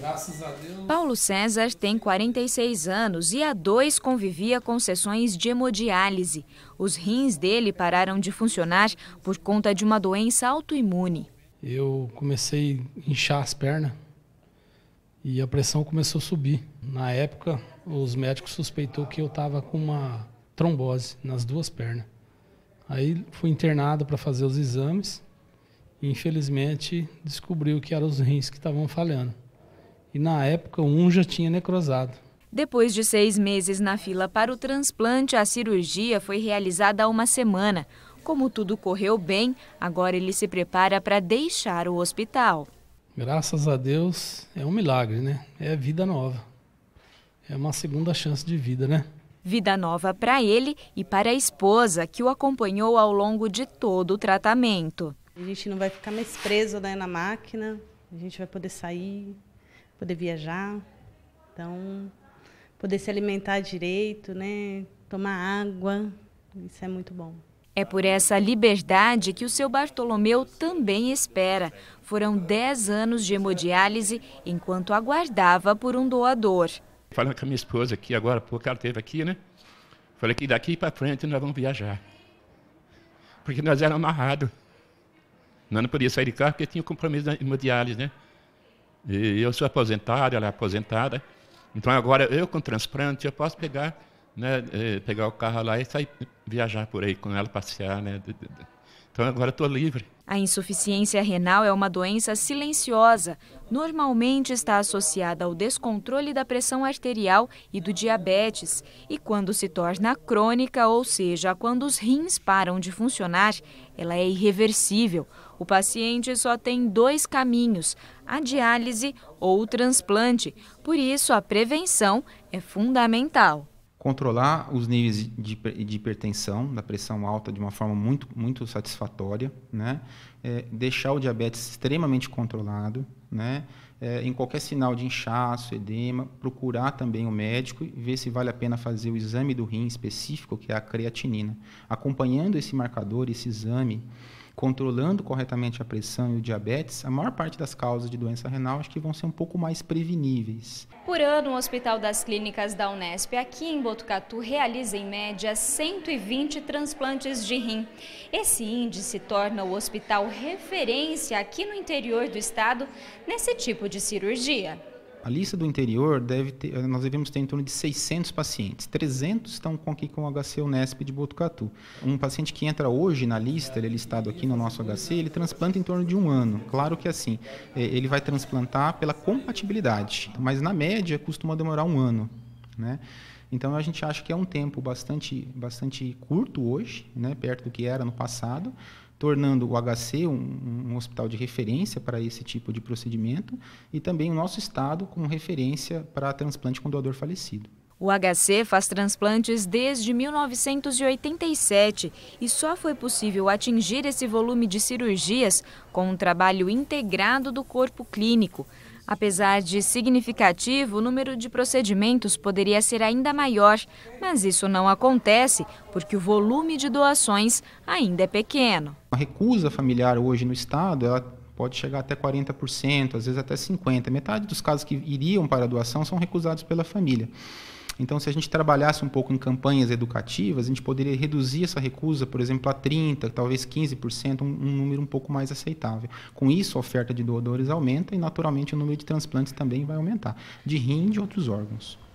Graças a Deus. Paulo César tem 46 anos e há dois convivia com sessões de hemodiálise. Os rins dele pararam de funcionar por conta de uma doença autoimune. Eu comecei a inchar as pernas e a pressão começou a subir. Na época, os médicos suspeitou que eu estava com uma trombose nas duas pernas. Aí fui internado para fazer os exames e infelizmente descobriu que eram os rins que estavam falhando e na época um já tinha necrosado. Depois de seis meses na fila para o transplante, a cirurgia foi realizada há uma semana. Como tudo correu bem, agora ele se prepara para deixar o hospital. Graças a Deus, é um milagre, né? É vida nova. É uma segunda chance de vida, né? Vida nova para ele e para a esposa, que o acompanhou ao longo de todo o tratamento. A gente não vai ficar mais preso né, na máquina, a gente vai poder sair, poder viajar, então poder se alimentar direito, né? Tomar água, isso é muito bom. É por essa liberdade que o seu Bartolomeu também espera. Foram 10 anos de hemodiálise enquanto aguardava por um doador. Falando com a minha esposa aqui agora, porque ela esteve aqui, né? Falei que daqui para frente nós vamos viajar. Porque nós éramos amarrados. Nós não podíamos sair de carro porque tinha compromisso de hemodiálise, né? E eu sou aposentado, ela é aposentada. Então agora eu com transplante eu posso pegar, né, eh, pegar o carro lá e sair viajar por aí com ela passear, né? Então agora estou livre. A insuficiência renal é uma doença silenciosa. Normalmente está associada ao descontrole da pressão arterial e do diabetes. E quando se torna crônica, ou seja, quando os rins param de funcionar, ela é irreversível. O paciente só tem dois caminhos: a diálise ou o transplante. Por isso, a prevenção é fundamental controlar os níveis de, de hipertensão, da pressão alta, de uma forma muito, muito satisfatória, né? É, deixar o diabetes extremamente controlado, né? É, em qualquer sinal de inchaço, edema, procurar também o médico e ver se vale a pena fazer o exame do rim específico, que é a creatinina. Acompanhando esse marcador, esse exame, controlando corretamente a pressão e o diabetes, a maior parte das causas de doença renal acho que vão ser um pouco mais preveníveis. Por ano, o Hospital das Clínicas da Unesp, aqui em Botucatu, realiza em média 120 transplantes de rim. Esse índice torna o hospital referência aqui no interior do estado nesse tipo de cirurgia. A lista do interior, deve ter, nós devemos ter em torno de 600 pacientes. 300 estão com, aqui com o HC Unesp de Botucatu. Um paciente que entra hoje na lista, ele é listado aqui no nosso HC, ele transplanta em torno de um ano. Claro que assim, é, ele vai transplantar pela compatibilidade, mas na média costuma demorar um ano. Né? Então a gente acha que é um tempo bastante, bastante curto hoje, né? perto do que era no passado, tornando o HC um, um, hospital de referência para esse tipo de procedimento e também o nosso estado como referência para transplante com doador falecido. O HC faz transplantes desde 1987 e só foi possível atingir esse volume de cirurgias com um trabalho integrado do corpo clínico. Apesar de significativo, o número de procedimentos poderia ser ainda maior, mas isso não acontece porque o volume de doações ainda é pequeno. A recusa familiar hoje no Estado ela pode chegar até 40%, às vezes até 50%. Metade dos casos que iriam para a doação são recusados pela família. Então, se a gente trabalhasse um pouco em campanhas educativas, a gente poderia reduzir essa recusa, por exemplo, a 30%, talvez 15%, um, um número um pouco mais aceitável. Com isso, a oferta de doadores aumenta e, naturalmente, o número de transplantes também vai aumentar, de rim e de outros órgãos.